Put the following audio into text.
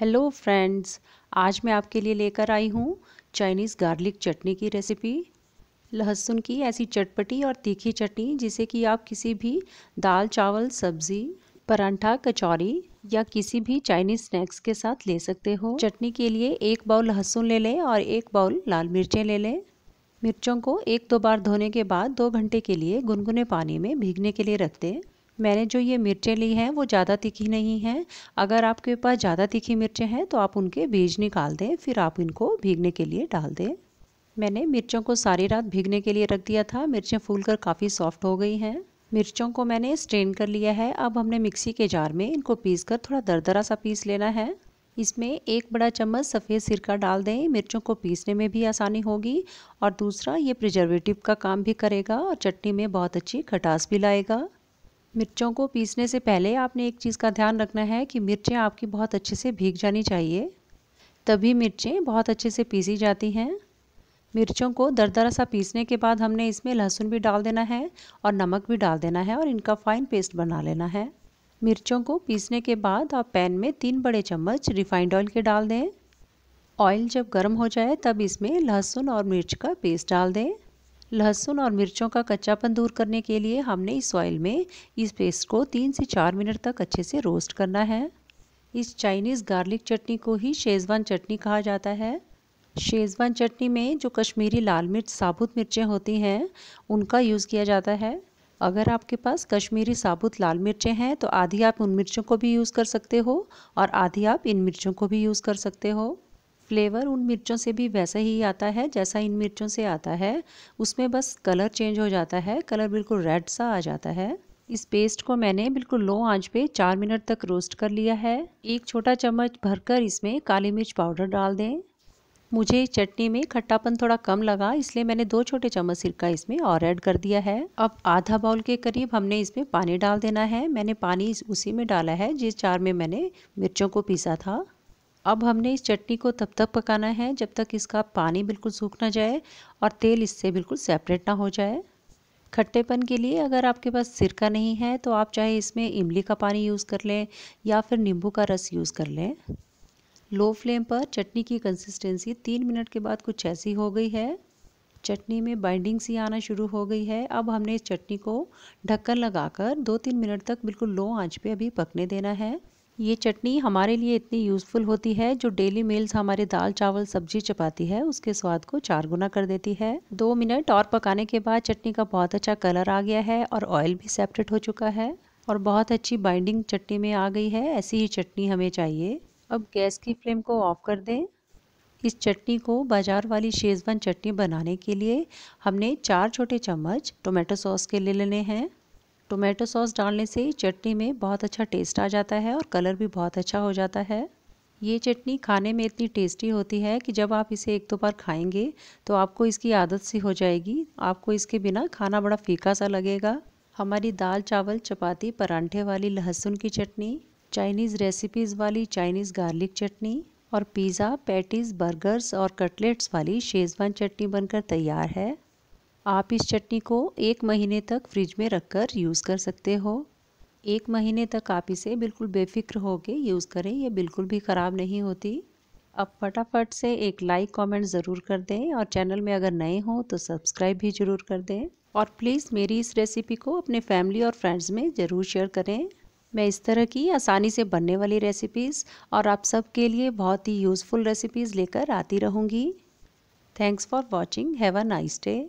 hello friends आज मैं आपके लिए लेकर आई हूँ चाइनीज़ गार्लिक चटनी की रेसिपी लहसुन की ऐसी चटपटी और तीखी चटनी जिसे कि आप किसी भी दाल चावल सब्ज़ी परांठा कचौरी या किसी भी चाइनीज़ स्नैक्स के साथ ले सकते हो चटनी के लिए एक बाउल लहसुन ले लें और एक बाउल लाल मिर्चें ले लें मिर्चों को एक दो बार धोने के बाद दो घंटे के लिए गुनगुने पानी में भीगने के लिए रख दें मैंने जो ये मिर्चें ली हैं वो ज़्यादा तीखी नहीं हैं अगर आपके पास ज़्यादा तीखी मिर्चें हैं तो आप उनके बीज निकाल दें फिर आप इनको भीगने के लिए डाल दें मैंने मिर्चों को सारी रात भीगने के लिए रख दिया था मिर्चें फूल कर काफ़ी सॉफ्ट हो गई हैं मिर्चों को मैंने स्ट्रेन कर लिया है अब हमने मिक्सी के जार में इनको पीस कर थोड़ा दरदरा सा पीस लेना है इसमें एक बड़ा चम्मच सफ़ेद सिरका डाल दें मिर्चों को पीसने में भी आसानी होगी और दूसरा ये प्रिजर्वेटिव का काम भी करेगा और चटनी में बहुत अच्छी खटास भी लाएगा मिर्चों को पीसने से पहले आपने एक चीज़ का ध्यान रखना है कि मिर्चें आपकी बहुत अच्छे से भीग जानी चाहिए तभी मिर्चें बहुत अच्छे से पीसी जाती हैं मिर्चों को दरदरा सा पीसने के बाद हमने इसमें लहसुन भी डाल देना है और नमक भी डाल देना है और इनका फाइन पेस्ट बना लेना है मिर्चों को पीसने के बाद आप पैन में तीन बड़े चम्मच रिफाइंड ऑयल के डाल दें ऑयल जब गर्म हो जाए तब इसमें लहसुन और मिर्च का पेस्ट डाल दें लहसुन और मिर्चों का कच्चापन दूर करने के लिए हमने इस ऑयल में इस पेस्ट को तीन से चार मिनट तक अच्छे से रोस्ट करना है इस चाइनीज़ गार्लिक चटनी को ही शेज़वान चटनी कहा जाता है शेज़वान चटनी में जो कश्मीरी लाल मिर्च साबुत मिर्चें होती हैं उनका यूज़ किया जाता है अगर आपके पास कश्मीरी साबुत लाल मिर्चें हैं तो आधी आप उन मिर्चों को भी यूज़ कर सकते हो और आधी आप इन मिर्चों को भी यूज़ कर सकते हो फ्लेवर उन मिर्चों से भी वैसा ही आता है जैसा इन मिर्चों से आता है उसमें बस कलर चेंज हो जाता है कलर बिल्कुल रेड सा आ जाता है इस पेस्ट को मैंने बिल्कुल लो आंच पे चार मिनट तक रोस्ट कर लिया है एक छोटा चम्मच भरकर इसमें काली मिर्च पाउडर डाल दें मुझे चटनी में खट्टापन थोड़ा कम लगा इसलिए मैंने दो छोटे चम्मच सिरका इसमें और ऐड कर दिया है अब आधा बाउल के करीब हमने इसमें पानी डाल देना है मैंने पानी उसी में डाला है जिस चार में मैंने मिर्चों को पीसा था अब हमने इस चटनी को तब तक पकाना है जब तक इसका पानी बिल्कुल सूख ना जाए और तेल इससे बिल्कुल सेपरेट ना हो जाए खट्टेपन के लिए अगर आपके पास सिरका नहीं है तो आप चाहे इसमें इमली का पानी यूज़ कर लें या फिर नींबू का रस यूज़ कर लें लो फ्लेम पर चटनी की कंसिस्टेंसी तीन मिनट के बाद कुछ ऐसी हो गई है चटनी में बाइंडिंग सी आना शुरू हो गई है अब हमने इस चटनी को ढक्कन लगाकर दो तीन मिनट तक बिल्कुल लो आंच पे अभी पकने देना है ये चटनी हमारे लिए इतनी यूज़फुल होती है जो डेली मील्स हमारे दाल चावल सब्जी चपाती है उसके स्वाद को चार गुना कर देती है दो मिनट और पकाने के बाद चटनी का बहुत अच्छा कलर आ गया है और ऑयल भी सेपरेट हो चुका है और बहुत अच्छी बाइंडिंग चटनी में आ गई है ऐसी ही चटनी हमें चाहिए अब गैस की फ्लेम को ऑफ कर दें इस चटनी को बाजार वाली शेजवान चटनी बनाने के लिए हमने चार छोटे चम्मच टोमेटो सॉस के ले लेने हैं टोमेटो सॉस डालने से चटनी में बहुत अच्छा टेस्ट आ जाता है और कलर भी बहुत अच्छा हो जाता है ये चटनी खाने में इतनी टेस्टी होती है कि जब आप इसे एक दो बार खाएंगे तो आपको इसकी आदत सी हो जाएगी आपको इसके बिना खाना बड़ा फीका सा लगेगा हमारी दाल चावल चपाती परांठे वाली लहसुन की चटनी चाइनीज़ रेसिपीज़ वाली चाइनीज़ गार्लिक चटनी और पिज़्ज़ा पैटीज़ बर्गर्स और कटलेट्स वाली शेज़वान चटनी बनकर तैयार है आप इस चटनी को एक महीने तक फ्रिज में रखकर यूज़ कर सकते हो एक महीने तक आप इसे बिल्कुल बेफिक्र होके यूज़ करें ये बिल्कुल भी ख़राब नहीं होती अब फटाफट से एक लाइक कमेंट ज़रूर कर दें और चैनल में अगर नए हों तो सब्सक्राइब भी ज़रूर कर दें और प्लीज़ मेरी इस रेसिपी को अपने फैमिली और फ्रेंड्स में ज़रूर शेयर करें मैं इस तरह की आसानी से बनने वाली रेसिपीज़ और आप सबके लिए बहुत ही यूज़फुल रेसिपीज़ लेकर आती रहूँगी thanks for watching have a nice day